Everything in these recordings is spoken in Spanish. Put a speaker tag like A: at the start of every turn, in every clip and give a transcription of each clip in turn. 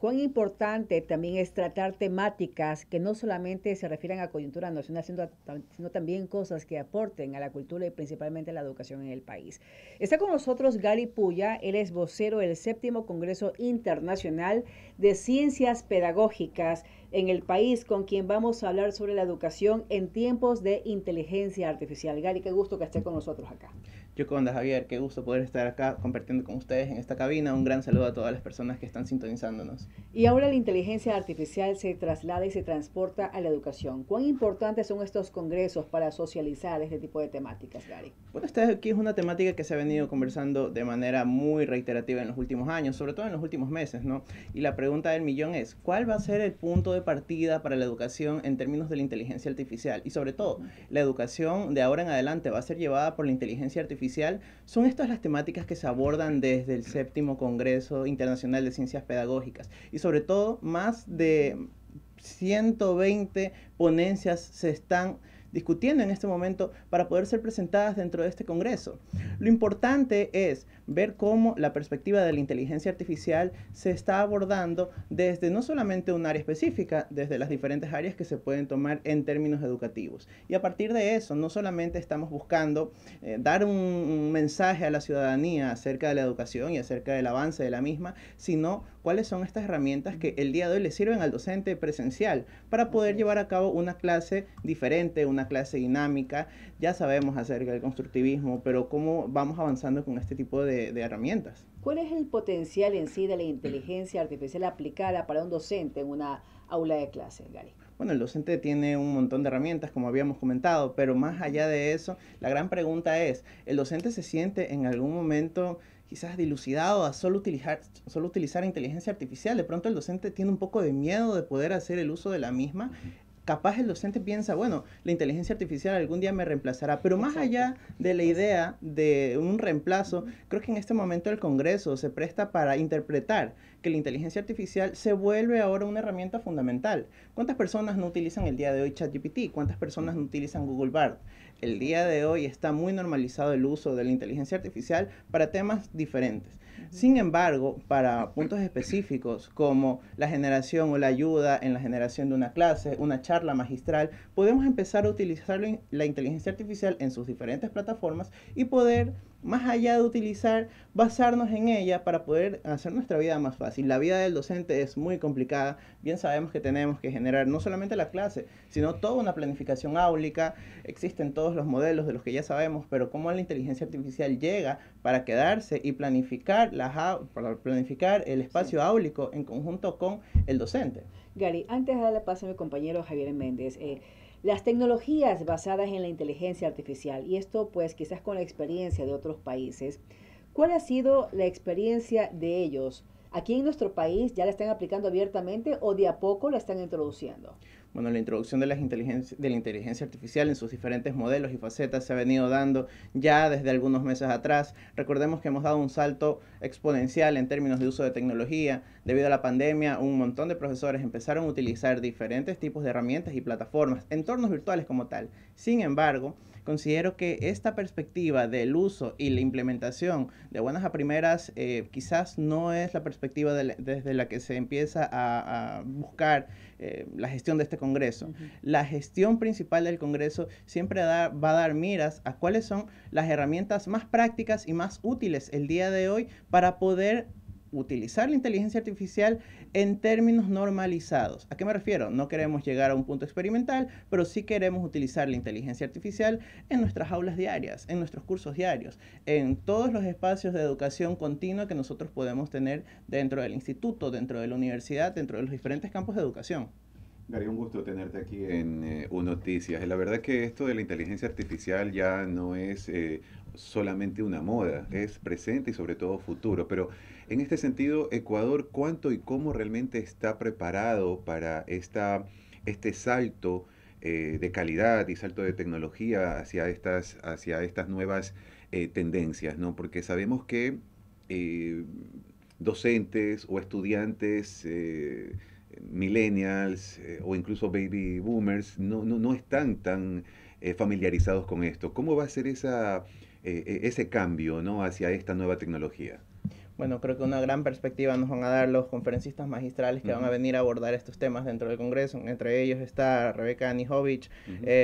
A: Cuán importante también es tratar temáticas que no solamente se refieran a coyuntura nacional, sino, también cosas que aporten a la cultura y principalmente a la educación en el país. Está con nosotros Gary Puya, él es vocero del séptimo Congreso Internacional de Ciencias Pedagógicas en el país, con quien vamos a hablar sobre la educación en tiempos de inteligencia artificial. Gary, qué gusto que esté con nosotros acá.
B: Yoconda, Javier, qué gusto poder estar acá compartiendo con ustedes en esta cabina. Un gran saludo a todas las personas que están sintonizándonos.
A: Y ahora la inteligencia artificial se traslada y se transporta a la educación. ¿Cuán importantes son estos congresos para socializar este tipo de temáticas, Gary?
B: Bueno, esta aquí es una temática que se ha venido conversando de manera muy reiterativa en los últimos años, sobre todo en los últimos meses, ¿no? Y la pregunta del millón es, ¿cuál va a ser el punto de partida para la educación en términos de la inteligencia artificial? Y sobre todo, ¿la educación de ahora en adelante va a ser llevada por la inteligencia artificial? son estas las temáticas que se abordan desde el séptimo Congreso Internacional de Ciencias Pedagógicas y sobre todo más de 120 ponencias se están discutiendo en este momento para poder ser presentadas dentro de este Congreso. Lo importante es ver cómo la perspectiva de la inteligencia artificial se está abordando desde no solamente un área específica, desde las diferentes áreas que se pueden tomar en términos educativos. Y a partir de eso, no solamente estamos buscando eh, dar un mensaje a la ciudadanía acerca de la educación y acerca del avance de la misma, sino cuáles son estas herramientas que el día de hoy le sirven al docente presencial para poder llevar a cabo una clase diferente, una clase dinámica, ya sabemos acerca del constructivismo, pero ¿cómo vamos avanzando con este tipo de, herramientas?
A: ¿Cuál es el potencial en sí de la inteligencia artificial aplicada para un docente en una aula de clase, Gary?
B: Bueno, el docente tiene un montón de herramientas, como habíamos comentado, pero más allá de eso, la gran pregunta es, ¿el docente se siente en algún momento quizás dilucidado a solo utilizar, solo utilizar inteligencia artificial? De pronto el docente tiene un poco de miedo de poder hacer el uso de la misma capaz el docente piensa, bueno, la inteligencia artificial algún día me reemplazará, pero más allá de la idea de un reemplazo, creo que en este momento el Congreso se presta para interpretar que la inteligencia artificial se vuelve ahora una herramienta fundamental. ¿Cuántas personas no utilizan el día de hoy ChatGPT? ¿Cuántas personas no utilizan Google Bard? El día de hoy está muy normalizado el uso de la inteligencia artificial para temas diferentes. Sin embargo, para puntos específicos como la generación o la ayuda en la generación de una clase, una charla magistral, podemos empezar a utilizar la inteligencia artificial en sus diferentes plataformas y poder más allá de utilizar, basarnos en ella para poder hacer nuestra vida más fácil. La vida del docente es muy complicada, bien sabemos que tenemos que generar no solamente la clase, sino toda una planificación áulica, existen todos los modelos de los que ya sabemos, pero cómo la inteligencia artificial llega para quedarse y planificar, la, para planificar el espacio áulico en conjunto con el docente.
A: Gary, antes de la paso a mi compañero Javier Méndez, eh, las tecnologías basadas en la inteligencia artificial, y esto pues quizás con la experiencia de otros países, ¿cuál ha sido la experiencia de ellos? ¿Aquí en nuestro país ya la están aplicando abiertamente o de a poco la están introduciendo?
B: bueno, la introducción de, las inteligencia, de la inteligencia artificial en sus diferentes modelos y facetas se ha venido dando ya desde algunos meses atrás. Recordemos que hemos dado un salto exponencial en términos de uso de tecnología. Debido a la pandemia, un montón de profesores empezaron a utilizar diferentes tipos de herramientas y plataformas, entornos virtuales como tal. Sin embargo, considero que esta perspectiva del uso y la implementación de buenas a primeras eh, quizás no es la perspectiva desde la que se empieza a, a buscar eh, la gestión de este Congreso. La gestión principal del Congreso siempre va a dar miras a cuáles son las herramientas más prácticas y más útiles el día de hoy para poder utilizar la inteligencia artificial en términos normalizados. ¿A qué me refiero? No queremos llegar a un punto experimental, pero sí queremos utilizar la inteligencia artificial en nuestras aulas diarias, en nuestros cursos diarios, en todos los espacios de educación continua que nosotros podemos tener dentro del instituto, dentro de la universidad, dentro de los diferentes campos de educación.
C: Gary, un gusto tenerte aquí en eh, UNOTICIAS. La verdad que esto de la inteligencia artificial ya no es eh, solamente una moda, es presente y sobre todo futuro. Pero en este sentido, Ecuador, ¿cuánto y cómo realmente está preparado para esta, este salto eh, de calidad y salto de tecnología hacia estas, hacia estas nuevas tendencias? ¿no? Porque sabemos que docentes o estudiantes millennials eh, o incluso baby boomers no, no, están tan eh, familiarizados con esto. ¿Cómo va a ser esa, eh, e, ese cambio ¿no? hacia esta nueva tecnología?
B: Bueno, creo que una gran perspectiva nos van a dar los conferencistas magistrales que van a venir a abordar estos temas dentro del Congreso. Entre ellos está Rebeca Anijovic,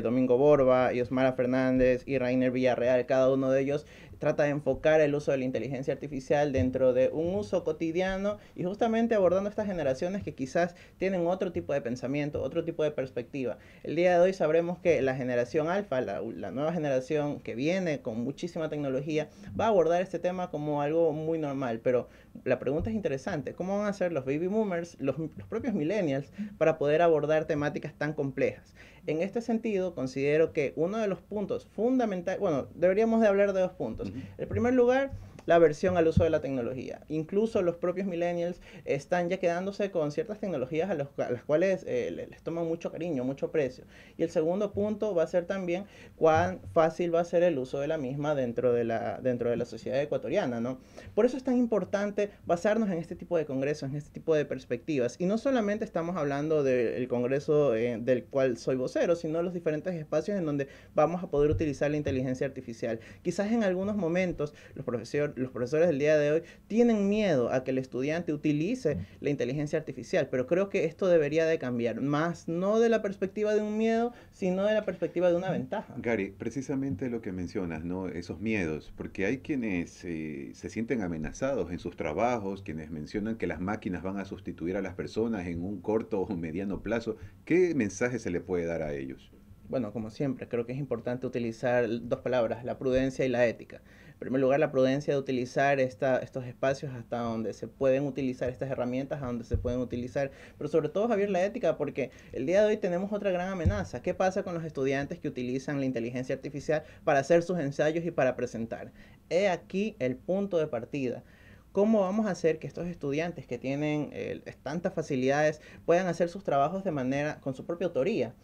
B: Domingo Borba, Yosmara Fernández y Rainer Villarreal. Cada uno de ellos trata de enfocar el uso de la inteligencia artificial dentro de un uso cotidiano y justamente abordando estas generaciones que quizás tienen otro tipo de pensamiento, otro tipo de perspectiva. El día de hoy sabremos que la generación alfa, la, nueva generación que viene con muchísima tecnología, va a abordar este tema como algo muy normal, pero la pregunta es interesante, ¿cómo van a ser los baby boomers, los, los propios millennials, para poder abordar temáticas tan complejas? en este sentido, considero que uno de los puntos fundamentales, bueno, deberíamos de hablar de dos puntos. En primer lugar la versión al uso de la tecnología. Incluso los propios millennials están ya quedándose con ciertas tecnologías a, las cuales eh, les, toma mucho cariño, mucho precio. Y el segundo punto va a ser también cuán fácil va a ser el uso de la misma dentro de la, dentro de la sociedad ecuatoriana, ¿no? Por eso es tan importante basarnos en este tipo de congresos, en este tipo de perspectivas. Y no solamente estamos hablando del congreso eh, del cual soy vocero, sino los diferentes espacios en donde vamos a poder utilizar la inteligencia artificial. Quizás en algunos momentos los profesores los profesores del día de hoy tienen miedo a que el estudiante utilice la inteligencia artificial, pero creo que esto debería de cambiar, más no de la perspectiva de un miedo, sino de la perspectiva de una mm. ventaja.
C: Gary, precisamente lo que mencionas, ¿no? Esos miedos, porque hay quienes eh, se sienten amenazados en sus trabajos, quienes mencionan que las máquinas van a sustituir a las personas en un corto o mediano plazo. ¿Qué mensaje se le puede dar a ellos? bueno,
B: como siempre, creo que es importante utilizar dos palabras, la prudencia y la ética. En primer lugar, la prudencia de utilizar estos espacios hasta donde se pueden utilizar estas herramientas, a donde se pueden utilizar, pero sobre todo, Javier, la ética, porque el día de hoy tenemos otra gran amenaza. ¿Qué pasa con los estudiantes que utilizan la inteligencia artificial para hacer sus ensayos y para presentar? He aquí el punto de partida. ¿Cómo vamos a hacer que estos estudiantes que tienen eh, tantas facilidades puedan hacer sus trabajos de manera con su propia autoría?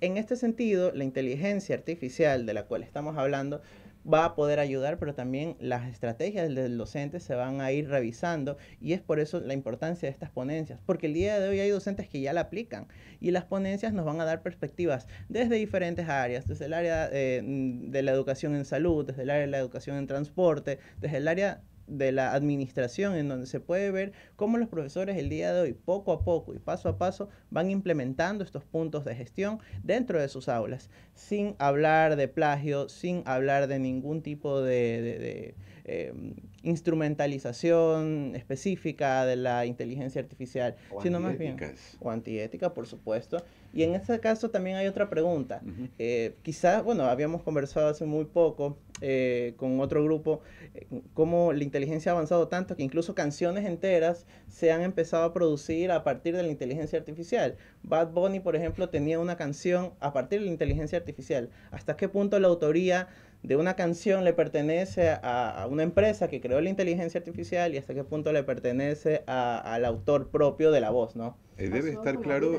B: En este sentido, la inteligencia artificial de la cual estamos hablando va a poder ayudar, pero también las estrategias del docente se van a ir revisando y es por eso la importancia de estas ponencias, porque el día de hoy hay docentes que ya la aplican y las ponencias nos van a dar perspectivas desde diferentes áreas, desde el área eh, de la educación en salud, desde el área de la educación en transporte, desde el área de la administración, en donde se puede ver cómo los profesores el día de hoy, poco a poco y paso a paso, van implementando estos puntos de gestión dentro de sus aulas, sin hablar de plagio, sin hablar de ningún tipo de, Em, instrumentalización específica de la inteligencia artificial, o sino más bien o antiética, por supuesto. Y en este caso también hay otra pregunta. Eh, quizás, bueno, habíamos conversado hace muy poco eh, con otro grupo eh, cómo la inteligencia ha avanzado tanto que incluso canciones enteras se han empezado a producir a partir de la inteligencia artificial. Bad Bunny, por ejemplo, tenía una canción a partir de la inteligencia artificial. ¿Hasta qué punto la autoría de una canción le pertenece a, una empresa que creó la inteligencia artificial y hasta qué punto le pertenece al autor propio de la voz, ¿no? Eh, debe estar claro.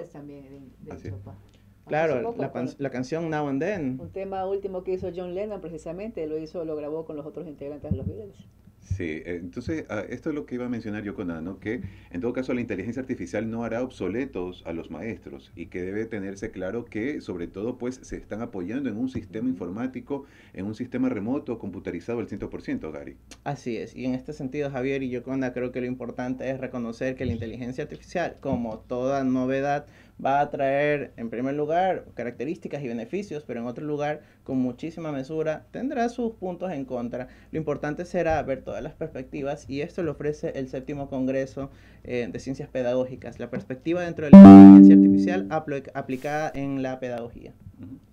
B: claro, la, la, canción Now and
C: Then. Un
A: tema último que hizo John Lennon precisamente, lo hizo, lo grabó con los otros integrantes de los Beatles.
C: Sí, eh, entonces ah, esto es lo que iba a mencionar yo con Ana, que en todo caso la inteligencia artificial no hará obsoletos a los maestros y que debe tenerse claro que sobre todo pues se están apoyando en un sistema informático, en un sistema remoto computarizado al 100%, Gary.
B: Así es, y en este sentido Javier y yo creo que lo importante es reconocer que la inteligencia artificial, como toda novedad, va a traer, en primer lugar, características y beneficios, pero en otro lugar, con muchísima mesura, tendrá sus puntos en contra. Lo importante será ver todas las perspectivas y esto lo ofrece el séptimo Congreso eh, de Ciencias Pedagógicas, la perspectiva dentro de la inteligencia artificial aplicada en la pedagogía.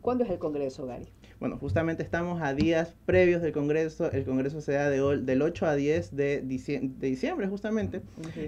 B: ¿Cuándo es el Congreso, Gary? Bueno, justamente estamos a días previos del Congreso. El Congreso se da de, del 8 a 10 de, diciembre, justamente.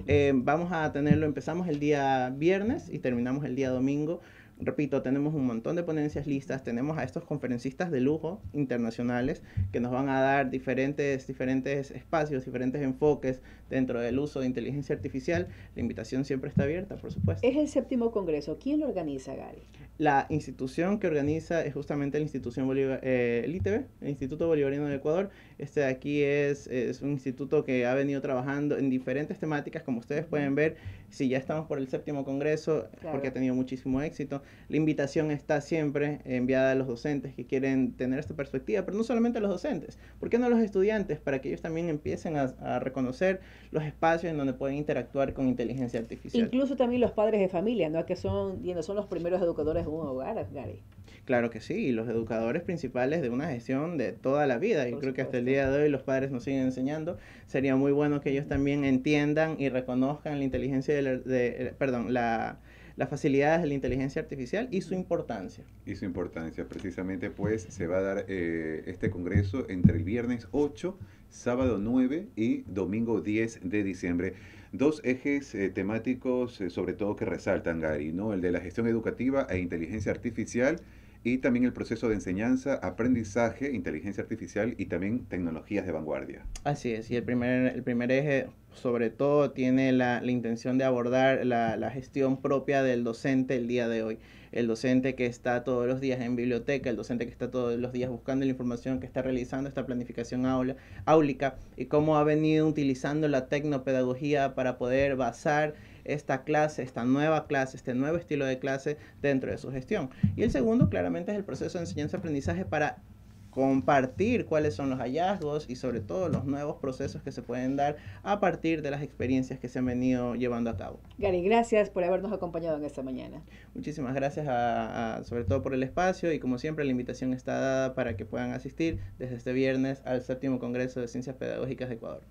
B: Eh, vamos a tenerlo, empezamos el día viernes y terminamos el día domingo. Repito, tenemos un montón de ponencias listas, tenemos a estos conferencistas de lujo internacionales que nos van a dar diferentes, diferentes espacios, diferentes enfoques dentro del uso de inteligencia artificial. La invitación siempre está abierta, por supuesto.
A: Es el séptimo congreso. ¿Quién lo organiza, Gary?
B: La institución que organiza es justamente la institución eh, el Instituto Bolivariano de Ecuador. Este de aquí es, es un instituto que ha venido trabajando en diferentes temáticas, como ustedes pueden ver, si ya estamos por el séptimo congreso, porque ha tenido muchísimo éxito la invitación está siempre enviada a los docentes que quieren tener esta perspectiva, pero no solamente a los docentes, ¿por qué no a los estudiantes? Para que ellos también empiecen a, reconocer los espacios en donde pueden interactuar con inteligencia artificial.
A: Incluso también los padres de familia, ¿no? Que son, son los primeros educadores de un hogar, Gary.
B: Claro que sí, los educadores principales de una gestión de toda la vida. Yo creo que hasta el día de hoy los padres nos siguen enseñando. Sería muy bueno que ellos también entiendan y reconozcan la inteligencia de, de perdón, la las facilidades de la inteligencia artificial y su importancia.
C: Y su importancia, precisamente pues se va a dar eh, este congreso entre el viernes 8, sábado 9 y domingo 10 de diciembre. Dos ejes eh, temáticos eh, sobre todo que resaltan, Gary, ¿no? El de la gestión educativa e inteligencia artificial y también el proceso de enseñanza, aprendizaje, inteligencia artificial y también tecnologías de vanguardia. Así
B: es, y el primer, el primer eje sobre todo tiene la, intención de abordar la, gestión propia del docente el día de hoy. El docente que está todos los días en biblioteca, el docente que está todos los días buscando la información, que está realizando esta planificación aula, y cómo ha venido utilizando la tecnopedagogía para poder basar esta clase, esta nueva clase, este nuevo estilo de clase dentro de su gestión. Y el segundo claramente es el proceso de enseñanza-aprendizaje para compartir cuáles son los hallazgos y sobre todo los nuevos procesos que se pueden dar a partir de las experiencias que se han venido llevando a cabo.
A: Gary, gracias por habernos acompañado en esta mañana.
B: Muchísimas gracias sobre todo por el espacio y como siempre la invitación está dada para que puedan asistir desde este viernes al séptimo Congreso de Ciencias Pedagógicas de Ecuador.